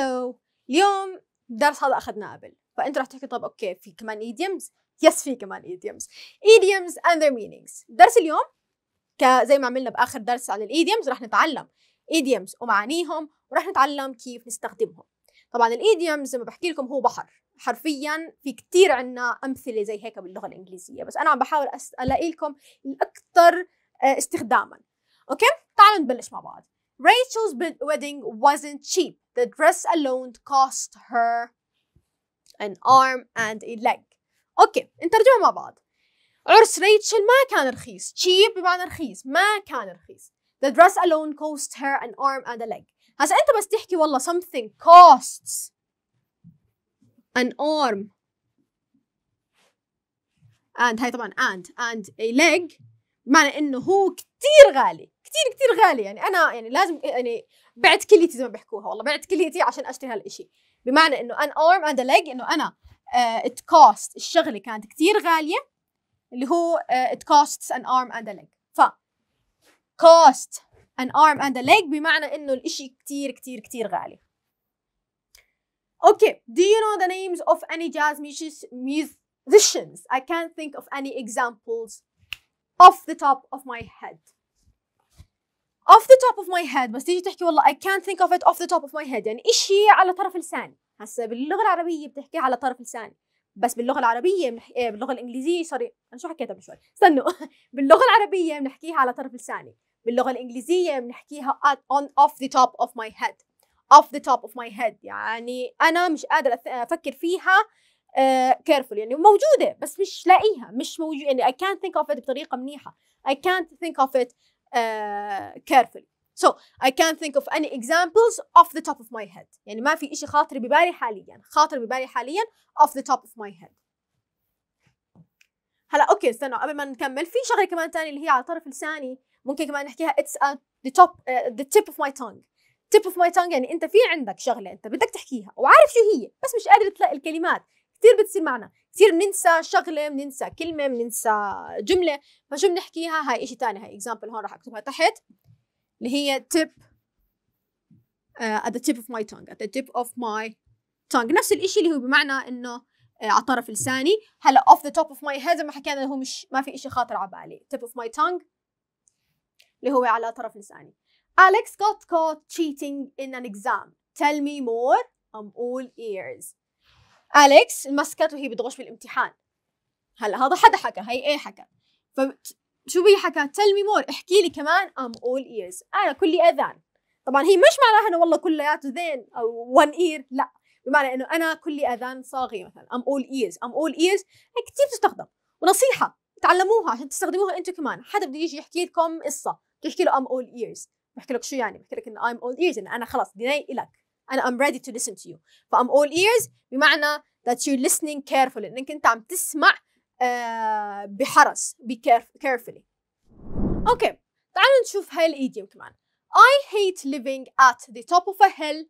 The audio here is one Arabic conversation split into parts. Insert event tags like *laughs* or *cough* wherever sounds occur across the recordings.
هلو اليوم الدرس هذا اخذناه قبل فانت راح تحكي طب اوكي في كمان ايديمز يس في كمان ايديمز ايديمز اند their meanings درس اليوم زي ما عملنا باخر درس عن الايديمز راح نتعلم ايديمز ومعانيهم وراح نتعلم كيف نستخدمهم طبعا الايديوم زي ما بحكي لكم هو بحر حرفيا في كثير عنا امثله زي هيك باللغه الانجليزيه بس انا عم بحاول الاقي لكم الاكثر آه، استخداما اوكي تعالوا نبلش مع بعض Rachel's wedding wasn't cheap The dress alone cost her an arm and a leg. اوكي نترجمها مع بعض. عرس ريتشل ما كان رخيص. cheap بمعنى رخيص، ما كان رخيص. The dress alone cost her an arm and a leg. هسا انت بس تحكي والله something costs an arm and هاي طبعا and and a leg بمعنى انه هو كتير غالي كتير كتير غالي يعني انا يعني لازم يعني بعت كليتي زي ما بيحكوها والله بعت كليتي عشان اشتري هالشيء بمعنى انه ان ارم اند ليج انه انا ات آه، كوست الشغله كانت كثير غاليه اللي هو ات كوست ان ارم اند ليج ف كوست ان ارم اند ليج بمعنى انه الشيء كثير كثير كثير غالي Okay, do you know the names of any jazz musicians? I can't think of any examples off the top of my head. اوف ذا توب اوف ماي هيد بس تيجي تحكي والله اي كانت ثينك اوف ات اوف ذا توب اوف ماي هيد يعني شيء على طرف لساني هسه باللغه العربيه بتحكيها على طرف لساني بس باللغه العربيه منح... إيه، باللغه الانجليزيه سوري انا شو حكيتها من شوي استنوا *laughs* باللغه العربيه بنحكيها على طرف لساني باللغه الانجليزيه بنحكيها on off the top of my head off the top of my head يعني انا مش قادر افكر فيها كيرفول آه، uh, يعني موجوده بس مش لاقيها مش موجوده يعني I can't think of it بطريقه منيحه I can't think of it آه، carefully. So I can't think of any examples off the top of my head. يعني ما في إشي خاطر ببالي حاليا، خاطر ببالي حاليا off the top of my head. هلا اوكي استنى قبل ما نكمل في شغله كمان ثانيه اللي هي على طرف لساني ممكن كمان نحكيها it's at the top uh, the tip of my tongue. tip of my tongue يعني انت في عندك شغله انت بدك تحكيها وعارف شو هي بس مش قادر تلاقي الكلمات كثير بتصير معنا كثير بننسى شغله بننسى كلمه بننسى جمله فشو بنحكيها هاي شيء ثاني هاي اكزامبل هون راح اكتبها تحت اللي هي tip آه، at the tip of my tongue at the tip of my tongue نفس الشيء اللي هو بمعنى انه آه، على الطرف لساني هلا off the top of my head زي ما حكينا هو مش ما في شيء خاطر على بالي tip of my tongue اللي هو على طرف لساني Alex got caught cheating in an exam tell me more I'm all ears أليكس مسكت وهي بتغش بالامتحان هلا هذا حدا حكى هي ايه حكى فشو بي حكى تل مي مور احكي لي كمان ام اول ايرز انا كلي اذان طبعا هي مش معناها انه والله كلياته ذين او ون اير لا بمعنى انه انا كلي اذان صاغيه مثلا ام اول ايرز ام اول ايرز هي كثير بتستخدم ونصيحه تعلموها عشان تستخدموها انتم كمان حدا بده يجي يحكي لكم قصه تحكي له ام اول ايرز بحكي لك شو يعني بحكي لك انه ام اول ايرز انا خلص ديني الك انا I'm ready to listen to you فام all ears بمعنى that you're listening carefully انك انت عم تسمع be careful, carefully اوكي تعالوا نشوف هاي الايد كمان I hate living at the top of a hill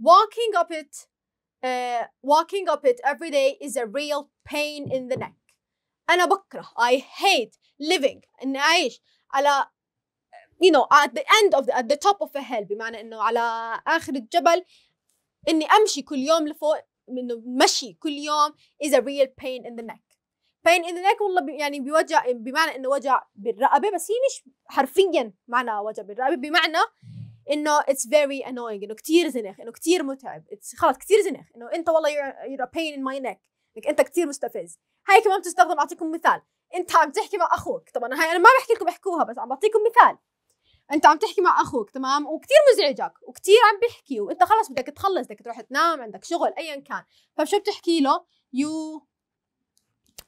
walking up it walking up it every day is a real pain in the neck أنا بكره I hate living إني أعيش على you know at the end of the, at the top of a hill بمعنى انه على اخر الجبل اني امشي كل يوم لفوق انه مشي كل يوم is a real pain in the neck pain in the neck والله يعني بوجع بمعنى انه وجع بالرقبه بس هي مش حرفيا معنى وجع بالرقبه بمعنى انه it's very annoying انه كثير زنخ انه كثير متعب it's خلاص كثير زنخ انه انت والله you're, you're a pain in my neck انك انت كثير مستفز هاي كمان بتستخدم اعطيكم مثال انت عم تحكي مع اخوك طبعا هاي انا ما بحكي لكم احكوها بس عم بعطيكم مثال انت عم تحكي مع اخوك تمام وكثير مزعجك وكثير عم بيحكي وانت خلص بدك تخلص بدك تروح تنام عندك شغل ايا كان فشو طيب بتحكي له يو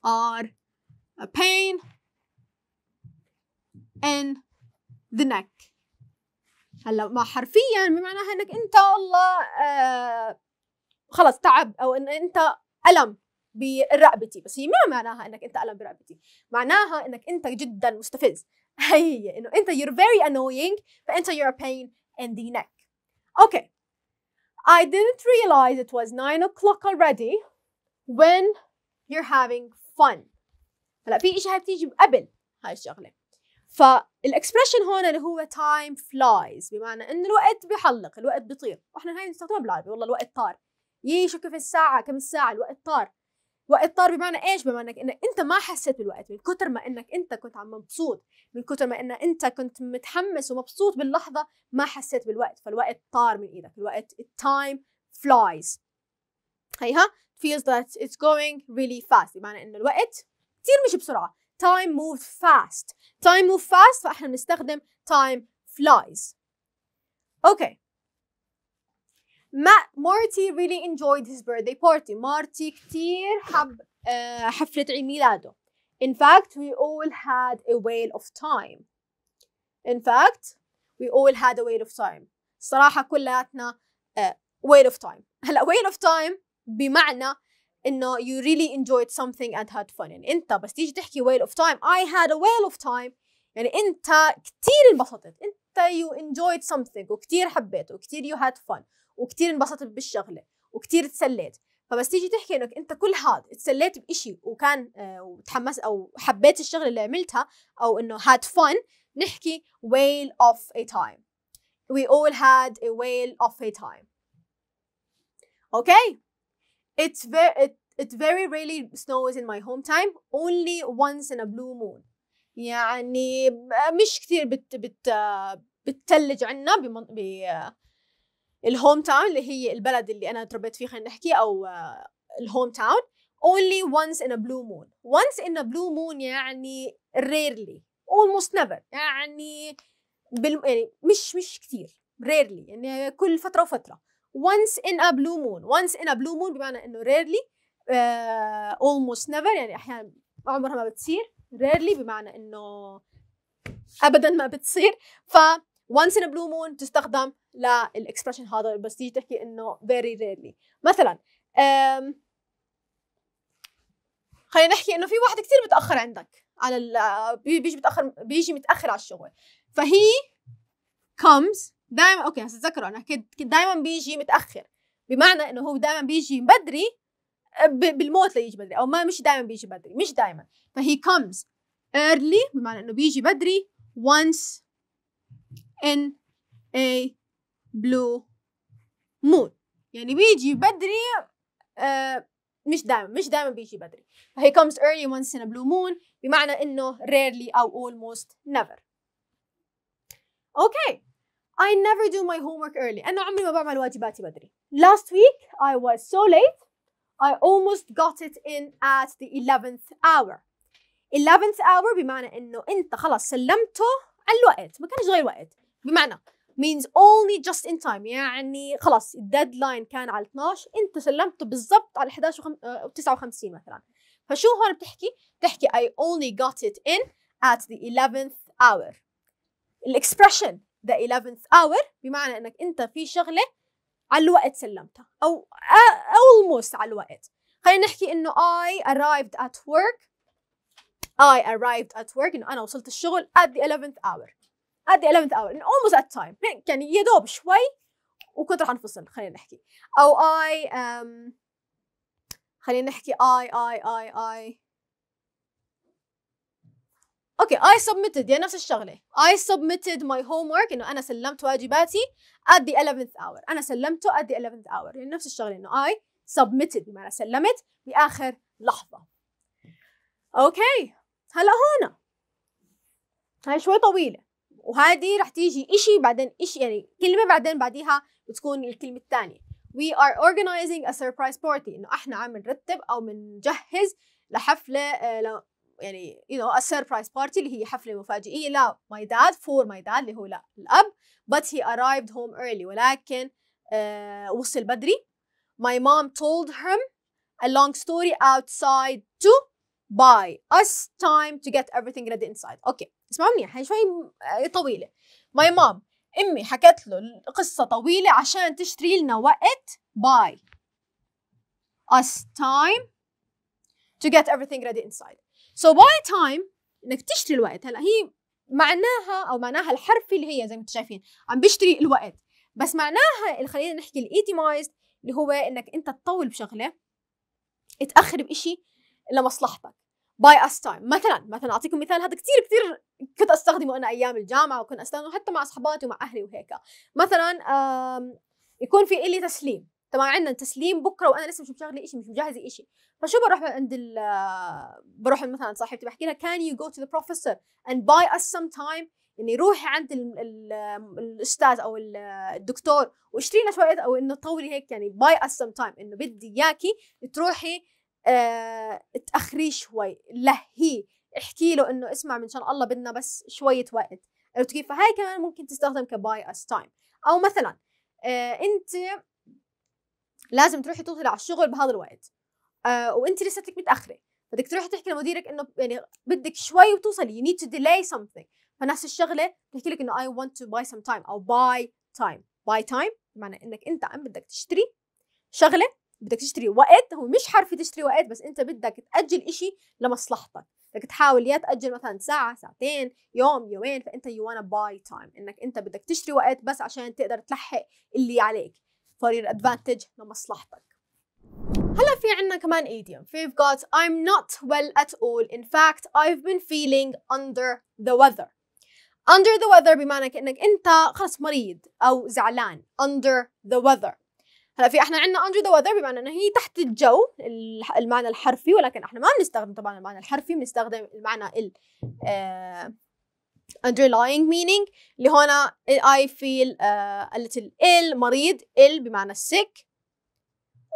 ار a pain in the neck هلا ما حرفيا بمعناها انك انت والله آه خلص تعب او ان انت الم برقبتي بس هي ما معناها انك انت الم برقبتي معناها انك انت جدا مستفز هي انه انت you're very annoying فانت you're a pain in the neck. Okay. I didn't realize it was 9 o'clock already when you're having fun. هلا في اشياء بتيجي قبل هاي الشغله. expression هون اللي هو تايم فلايز بمعنى ان الوقت بحلق الوقت بيطير واحنا هاي بنستخدمها بالعربي والله الوقت طار يي شو كيف الساعه كم الساعه الوقت طار وقت طار بمعنى ايش؟ بمعنى انك انت ما حسيت بالوقت من كثر ما انك انت كنت عم مبسوط، من كثر ما انك انت كنت متحمس ومبسوط باللحظه ما حسيت بالوقت، فالوقت طار من ايدك، الوقت التايم فلايز. هيها feels that it's going really fast بمعنى انه الوقت كثير مش بسرعه، time moves fast، time moves fast فاحنا بنستخدم time flies. اوكي okay. ما مارتي really enjoyed his birthday party مارتي كتير حب حفلة عيد ميلاده in fact we all had a whale of time in fact we all had a whale of time صراحة كلياتنا whale of time هلا whale of time بمعنى انه you really enjoyed something and had fun يعني انت بس تيجي تحكي whale of time I had a whale of time يعني انت كتير انبسطت انت you enjoyed something وكتير حبيته وكتير you had fun وكثير انبسطت بالشغله وكثير تسليت فبس تيجي تحكي انك انت كل هذا تسليت بإشي وكان آه، وتحمس او حبيت الشغله اللي عملتها او انه had fun نحكي whale of a time we all had a whale of a time اوكي اتس فيري it, very rarely snows in my time only once in a blue moon يعني آه، مش كثير بت بت آه، بتثلج عنا الهوم تاون اللي هي البلد اللي انا تربيت فيه خلينا نحكي او آه، الهوم تاون only once in a blue moon once in a blue moon يعني rarely almost never يعني بال... يعني مش مش كثير rarely يعني كل فتره وفتره once in a blue moon once in a blue moon بمعنى انه rarely uh, almost never يعني احيانا عمرها ما بتصير rarely بمعنى انه ابدا ما بتصير ف وانس ان بلو مون تستخدم للاكسبرشن هذا بس تيجي تحكي انه فيري ريرلي مثلا خلينا نحكي انه في واحد كثير متاخر عندك على بيجي متاخر بيجي متاخر على الشغل فهي كمز دائما اوكي هسه تذكروا انا حكيت دائما بيجي متاخر بمعنى انه هو دائما بيجي بدري بالموت ليجي بدري او ما مش دائما بيجي بدري مش دائما فهي كمز ايرلي بمعنى انه بيجي بدري once in a blue moon يعني بيجي بدري آه مش دائما مش دائما بيجي بدري فهي comes early once in a blue moon بمعنى انه rarely او almost never okay I never do my homework early انا عمري ما بعمل واجباتي بدري last week I was so late I almost got it in at the 11th hour 11th hour بمعنى انه انت خلاص سلمته على الوقت ما كانش غير وقت بمعنى means only just in time يعني خلاص الديدلاين كان على 12 انت سلمته بالضبط على 11 و 59 مثلا فشو هون بتحكي؟ بتحكي I only got it in at the 11th hour الاكسبرشن the 11th hour بمعنى انك انت في شغله على الوقت سلمتها او آه، almost على الوقت خلينا نحكي انه I arrived at work I arrived at work انه انا وصلت الشغل at the 11th hour at the 11th hour and almost at time كان يا دوب شوي وكنت راح انفصل خلينا نحكي او اي um, خلينا نحكي اي اي اي اي اوكي اي سبمتد يعني نفس الشغله اي سبمتد ماي هوم ورك انه انا سلمت واجباتي at the 11th hour انا سلمته at the 11th hour يعني نفس الشغله انه اي سبمتد بمعنى سلمت باخر لحظه اوكي هلا هون هاي شوي طويله وهذه رح تيجي إشي بعدين إشي يعني كلمة بعدين بعديها بتكون الكلمة الثانية we are organizing a surprise party إنه إحنا عم نرتب أو بنجهز لحفلة ل يعني you know a surprise party اللي هي حفلة مفاجئية لا my dad for my dad اللي هو لا الأب but he arrived home early ولكن uh, وصل بدري my mom told him a long story outside to buy us time to get everything ready inside okay اسمعوا منيح هي يعني شوي آه، طويله ماي مام امي حكت له قصه طويله عشان تشتري لنا وقت باي us time to get everything ready inside so buy time انك تشتري الوقت هلا هي معناها او معناها الحرفي اللي هي زي ما انتم شايفين عم بيشتري الوقت بس معناها اللي خلينا نحكي الايتمايزد اللي هو انك انت تطول بشغله تاخر بشيء لمصلحتك باي اس تايم مثلا مثلا اعطيكم مثال هذا كثير كثير كنت استخدمه انا ايام الجامعه وكنت استخدمه حتى مع اصحاباتي ومع اهلي وهيك مثلا يكون في الي تسليم تمام عندنا تسليم بكره وانا لسه مش مشغله شيء مش مجهزه شيء فشو بروح عند ال بروح مثلا صاحبتي بحكي لها كان يو جو تو ذا بروفيسور اند باي اس سم تايم يعني روحي عند الـ الـ الاستاذ او الدكتور واشتري لنا شويه او انه طولي هيك يعني باي اس سم تايم انه بدي اياكي تروحي آه تاخريه شوي لهيه احكي له انه اسمع من شان الله بدنا بس شويه وقت عرفت كيف فهاي كمان ممكن تستخدم كباي اس تايم او مثلا آه انت لازم تروحي توصلي على الشغل بهذا الوقت آه وانت لساتك متاخره بدك تروحي تحكي لمديرك انه يعني بدك شوي وتوصلي يو نيد تو delay something فنفس الشغله بتحكي لك انه اي ونت تو باي سم تايم او باي تايم باي تايم بمعنى انك انت عم بدك تشتري شغله بدك تشتري وقت هو مش حرفي تشتري وقت بس انت بدك تاجل إشي لمصلحتك بدك تحاول يا تاجل مثلا ساعه ساعتين يوم يومين فانت يو وانا باي تايم انك انت بدك تشتري وقت بس عشان تقدر تلحق اللي عليك فور يور ادفانتج لمصلحتك هلا في عندنا كمان ايديوم فيف got I'm not well at all in fact I've been feeling under the weather under the weather بمعنى كأنك انت خلص مريض او زعلان under the weather هلا في احنا عندنا under ذا وذر بمعنى انه هي تحت الجو المعنى الحرفي ولكن احنا ما بنستخدم طبعا المعنى الحرفي بنستخدم المعنى ال آه، underlying meaning اللي هنا I feel uh, a little ill مريض ill بمعنى sick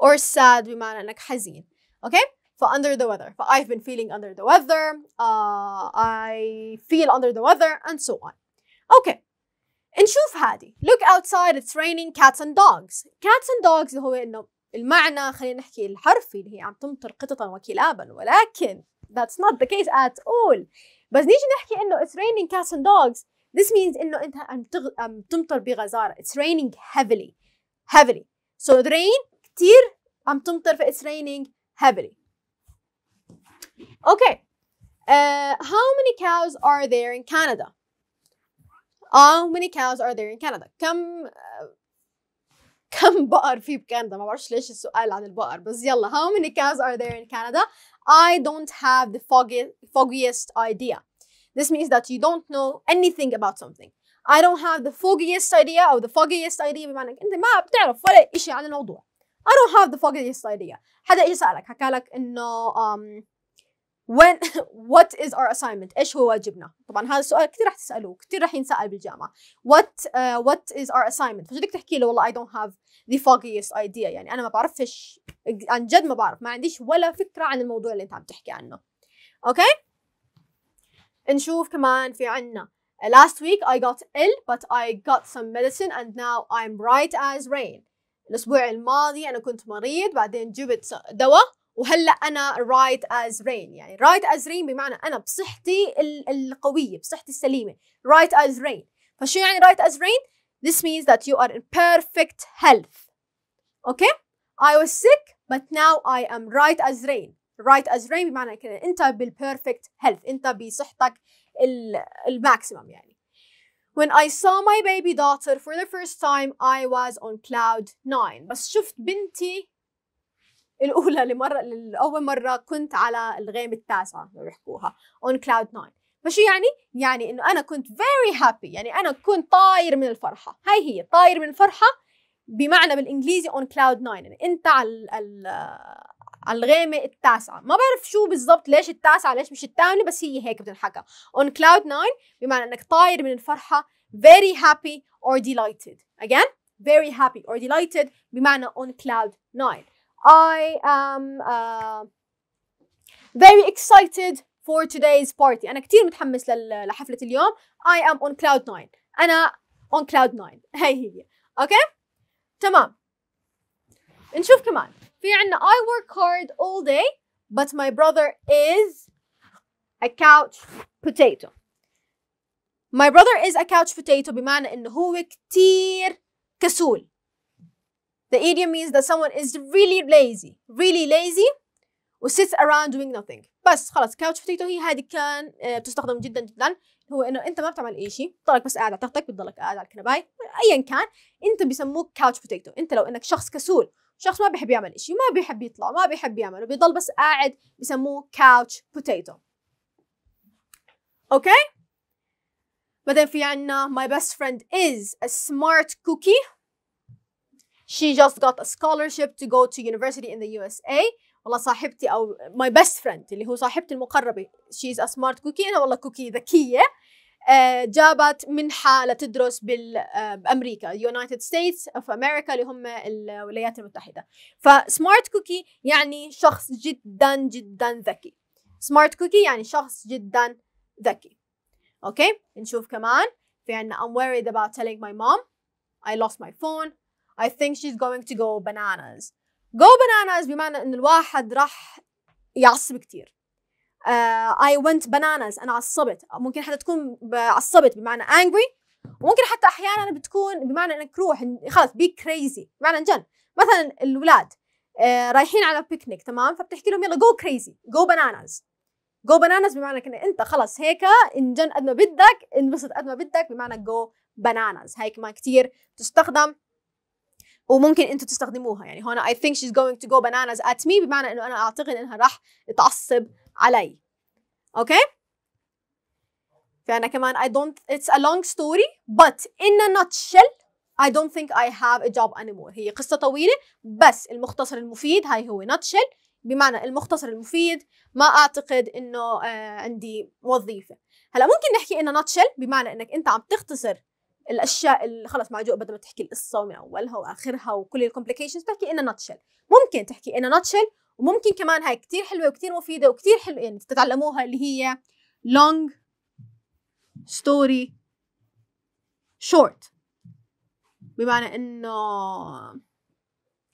or sad بمعنى انك حزين اوكي okay? ف under the weather ف I've been feeling under the weather uh, I feel under the weather and so on اوكي okay. And نشوف هذه. look outside it's raining cats and dogs cats and dogs هو انه المعنى خلينا نحكي الحرفي اللي هي عم تمطر قططا وكلابا ولكن that's not the case at all بس نيجي نحكي انه it's raining cats and dogs this means انه انت عم, تغ... عم تمطر بغزارة it's raining heavily heavily so the rain كتير عم تمطر ف it's raining heavily okay uh, how many cows are there in Canada how many cows are there in Canada? كم كم uh, *laughs* بقر في بكندا ما بعرفش ليش السؤال عن البقر بس يلا how many cows are there in Canada I don't have the foggiest idea this means that you don't know anything about something I don't have the foggiest idea or the foggiest idea بمعنى أنت ما بتعرف ولا إشي عن الموضوع I don't have the foggiest idea حدا إيش سألك حكى لك إنه um, وين وات از اور اساينمنت ايش هو واجبنا طبعا هذا السؤال كثير راح تسالوه كثير راح ينسال بالجامعه وات وات از اور اساينمنت فجدك تحكي له والله اي دونت هاف ذا foggiest ايديا يعني انا ما بعرفش عن جد ما بعرف ما عنديش ولا فكره عن الموضوع اللي انت عم تحكي عنه اوكي okay? نشوف كمان في عنا last week I got ill but I got some medicine and now I'm right as rain الاسبوع الماضي انا كنت مريض بعدين جبت دواء وهلا انا رايت از رين يعني right as rain بمعنى انا بصحتي القويه بصحتي السليمه رايت از رين فشو يعني رايت از رين this means that you are in perfect health okay i was sick but now i am right as rain right as rain بمعنى كده انت بالperfect health انت بصحتك الماكسيمم يعني when i saw my baby daughter for the first time i was on cloud 9 بس شفت بنتي الاولى لمره لاول مره كنت على الغيم التاسعه لو يحكوها اون كلاود 9 فشو يعني؟ يعني انه انا كنت فيري هابي يعني انا كنت طاير من الفرحه هاي هي طاير من الفرحه بمعنى بالانجليزي اون كلاود 9 يعني انت على على الغيمه التاسعه ما بعرف شو بالضبط ليش التاسعه ليش مش الثامنه بس هي هيك بتنحكى اون كلاود 9 بمعنى انك طاير من الفرحه very happy or delighted again very happy or delighted بمعنى on cloud 9 I am uh, very excited for today's party أنا كتير متحمس لحفلة اليوم I am on cloud 9 أنا on cloud 9 *laughs* هي هي Okay. تمام نشوف كمان في عنا I work hard all day but my brother is a couch potato my brother is a couch potato بمعنى انه هو كتير كسول The idiom means that someone is really lazy, really lazy sits around doing nothing. بس خلاص couch potato هي هذه كان بتستخدم آه، جدا جدا هو انه انت ما بتعمل اي شيء بتضلك بس قاعد على تختك بتضلك قاعد على الكنبايه ايا كان انت بيسموك couch potato انت لو انك شخص كسول شخص ما بيحب يعمل شيء ما بيحب يطلع ما بيحب يعمل بيضل بس قاعد بيسموه couch potato اوكي okay? بعدين في عنا my best friend is a smart cookie she just got a scholarship to go to university in the USA والله صاحبتي او my best friend اللي هو صاحبتي المقربه she's a smart cookie انا والله كوكي ذكيه uh, جابت منحة لتدرس بأمريكا United States of America اللي هم الولايات المتحدة smart cookie يعني شخص جدا جدا ذكي smart cookie يعني شخص جدا ذكي اوكي نشوف كمان في عنا I'm worried about telling my mom I lost my phone I think she's going to go bananas go bananas بمعنى إن الواحد راح يعصب كتير uh, I went bananas أنا عصبت ممكن حتى تكون عصبت بمعنى angry وممكن حتى أحيانا بتكون بمعنى إنك روح خلاص بي crazy بمعنى انجن مثلا الولاد uh, رايحين على بيكنيك تمام فبتحكي لهم يلا go crazy go bananas go bananas بمعنى إن انت خلص هيك انجن قد ما بدك انبسط قد ما بدك بمعنى go bananas هاي كمان كثير تستخدم وممكن انتم تستخدموها يعني هون I think she's going to go bananas at me بمعنى انه انا اعتقد انها راح تعصب علي اوكي فانا كمان I don't it's a long story but in a nutshell I don't think I have a job anymore هي قصة طويلة بس المختصر المفيد هاي هو nutshell بمعنى المختصر المفيد ما اعتقد انه آه، عندي وظيفة هلا ممكن نحكي انه nutshell بمعنى انك انت عم تختصر الاشياء اللي خلص معجوق بدل ما تحكي القصه من اولها واخرها وكل الكومبليكيشنز بتحكي ان ناتشل ممكن تحكي ان ناتشل وممكن كمان هاي كتير حلوه وكتير مفيده وكتير حلوه يعني تتعلموها اللي هي لونج ستوري شورت بمعنى انه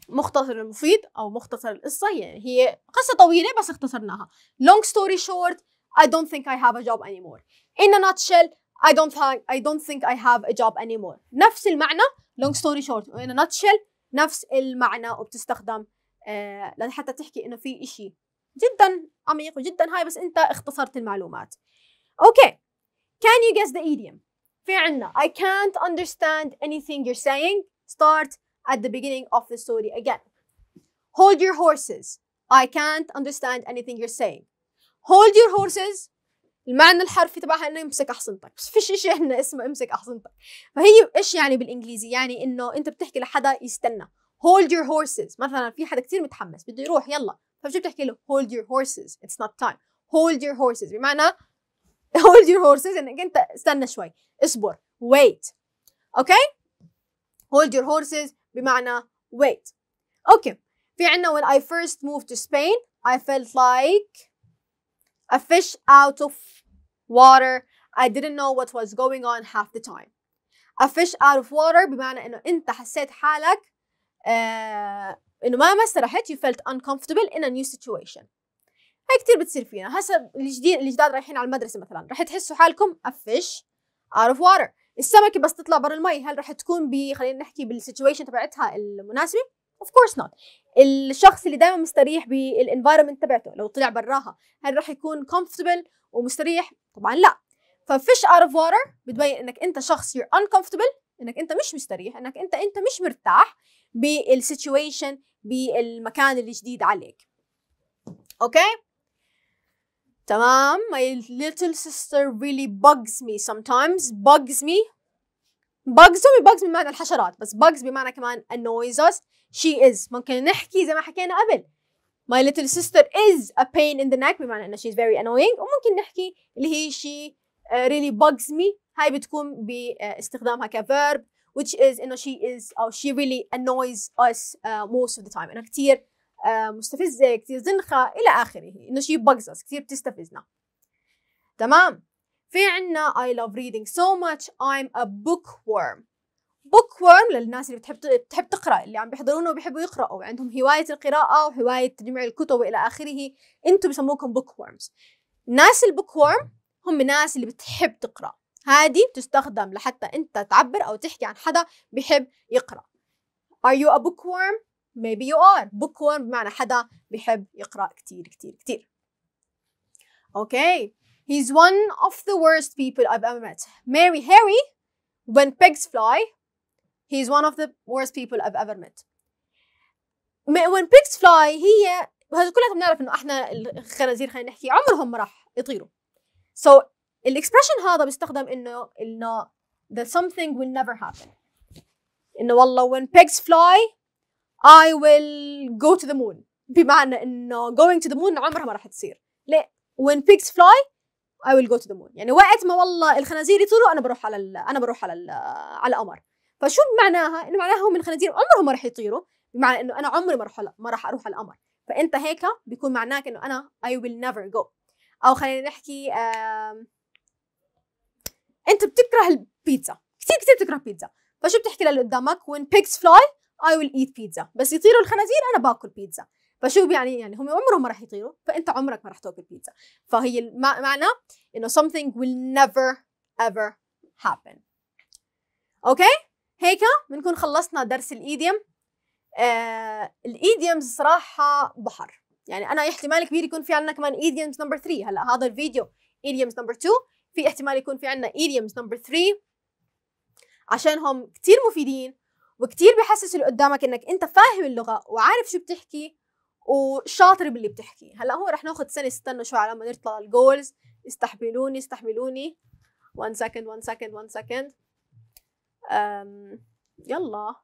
مختصر المفيد او مختصر القصه يعني هي قصه طويله بس اختصرناها لونج ستوري شورت I don't think I have a job anymore in a nutshell I don't think I don't think I have a job anymore نفس المعنى long story short in a nutshell نفس المعنى وبتستخدم آه لحتى تحكي انه في اشي جدا عميق وجدا هاي بس انت اختصرت المعلومات Okay. can you guess the idiom في عنا I can't understand anything you're saying start at the beginning of the story again hold your horses I can't understand anything you're saying hold your horses المعنى الحرفي تبعها انه يمسك احصنتك بس فيش اشي عندنا اسمه امسك احصنتك فهي ايش يعني بالانجليزي يعني انه انت بتحكي لحدا يستنى hold your horses مثلا في حدا كثير متحمس بده يروح يلا فشو طيب بتحكي له hold your horses it's not time hold your horses بمعنى *laughs* hold your horses انك انت استنى شوي اصبر wait اوكي okay? hold your horses بمعنى wait اوكي okay. في عندنا when I first moved to Spain I felt like a fish out of water I didn't know what was going on half the time a fish out of water بمعنى انه انت حسيت حالك uh, انه ما ما استرحت you felt uncomfortable in a new situation هاي كتير بتصير فينا هسه الجديد الجداد رايحين على المدرسه مثلا رح تحسوا حالكم a fish out of water السمكه بس تطلع برا المي هل رح تكون ب خلينا نحكي بالسيتويشن تبعتها المناسبه اوف كورس نوت الشخص اللي دائما مستريح بالانفايرمنت تبعته لو طلع براها هل راح يكون كومفورتبل ومستريح طبعا لا ففيش اوت اوف واتر بتبين انك انت شخص يور انكمفورتبل انك انت مش مستريح انك انت انت مش مرتاح بالسيتويشن بالمكان الجديد عليك اوكي okay? تمام my little sister really bugs me sometimes bugs me bugs me bugs بمعنى الحشرات بس bugs بمعنى كمان annoys us she is ممكن نحكي زي ما حكينا قبل my little sister is a pain in the neck بمعنى انه she's very annoying وممكن نحكي اللي هي she really bugs me هاي بتكون باستخدامها كverb which is انه she is او she really annoys us uh, most of the time انها كثير uh, مستفزه كثير زنخه الى اخره انه she bugs us كثير بتستفزنا تمام في عنا I love reading so much I'm a bookworm بوك ورم للناس اللي بتحب بتحب تقرا اللي عم بيحضرونا وبيحبوا يقراوا عندهم هوايه القراءه وهوايه جمع الكتب والى اخره انتم بسموكم بوك ورمز ناس البوك ورم هم ناس اللي بتحب تقرا هذه بتستخدم لحتى انت تعبر او تحكي عن حدا بيحب يقرا Are you a bookworm? Maybe you are. Bookworm بمعنى حدا بيحب يقرأ كتير كتير كتير. Okay. He's one of the worst people I've ever met. Mary Harry, when pigs fly, He's one of the worst people I've ever met. When pigs fly هي هذول كلنا بنعرف انه احنا الخنازير خلينا نحكي عمرهم ما راح يطيروا. So الاكسبريشن هذا بيستخدم انه انه that something will never happen. انه والله when pigs fly I will go to the moon بمعنى انه going to the moon عمرها ما راح تصير. ليه؟ when pigs fly I will go to the moon يعني وقت ما والله الخنازير يطيروا انا بروح على انا بروح على على القمر. فشو معناها؟ انه معناها هم الخنازير عمرهم ما رح يطيروا بمعنى انه انا عمري ما رح ما رح اروح على القمر فانت هيك بيكون معناك انه انا اي ويل نيفر جو او خلينا نحكي آه انت بتكره البيتزا كثير كثير بتكره البيتزا فشو بتحكي للي قدامك وين بيكس فلاي I will eat بيتزا بس يطيروا الخنازير انا باكل بيتزا فشو يعني يعني هم عمرهم ما راح يطيروا فانت عمرك ما راح تاكل بيتزا فهي معنى انه something will never ever happen اوكي okay? هيك بنكون خلصنا درس الايديم آه الايديمز صراحه بحر يعني انا احتمال كبير يكون في عندنا كمان ايديمز نمبر 3 هلا هذا الفيديو ايديمز نمبر 2 في احتمال يكون في عندنا ايديمز نمبر 3 عشان هم كثير مفيدين وكثير بحسس اللي قدامك انك انت فاهم اللغه وعارف شو بتحكي وشاطر باللي بتحكي هلا هو رح ناخذ سنه استنوا شوي على ما نطلع الجولز استحملوني استحملوني 1 second 1 second 1 second يلا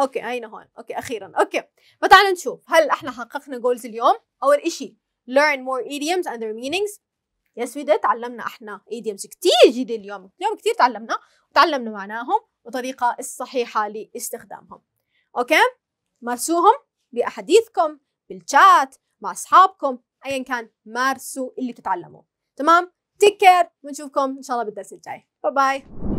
اوكي هينا هون اوكي اخيرا اوكي فتعال نشوف هل احنا حققنا جولز اليوم اول اشي learn more idioms and their meanings يس وي تعلمنا احنا idioms كتير جديد اليوم اليوم كتير تعلمنا وتعلمنا معناهم والطريقة الصحيحة لاستخدامهم اوكي مارسوهم باحاديثكم بالشات مع اصحابكم ايا كان مارسوا اللي تتعلموه تمام تيك كير ونشوفكم ان شاء الله بالدرس الجاي باي باي